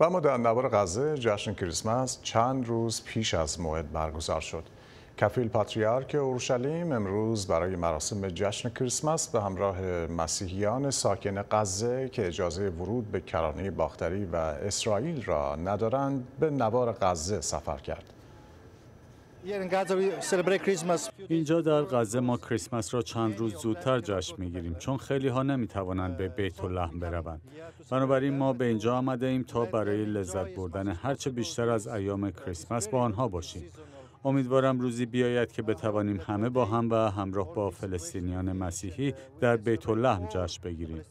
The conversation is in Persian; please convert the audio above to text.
و اما در نوار غزه جشن کریسمس چند روز پیش از موعد برگزار شد کفیل پاتریارک اورشلیم امروز برای مراسم جشن کریسمس به همراه مسیحیان ساکن غزه که اجازه ورود به کرانه باختری و اسرائیل را ندارند به نوار غزه سفر کرد اینجا در غزه ما کریسمس را چند روز زودتر جشن میگیریم چون خیلی ها نمی توانند به بیت لحم بروند بنابراین ما به اینجا آمده ایم تا برای لذت بردن هرچه بیشتر از ایام کریسمس با آنها باشیم امیدوارم روزی بیاید که بتوانیم همه با هم و همراه با فلسطینیان مسیحی در بیت لحم جشن بگیریم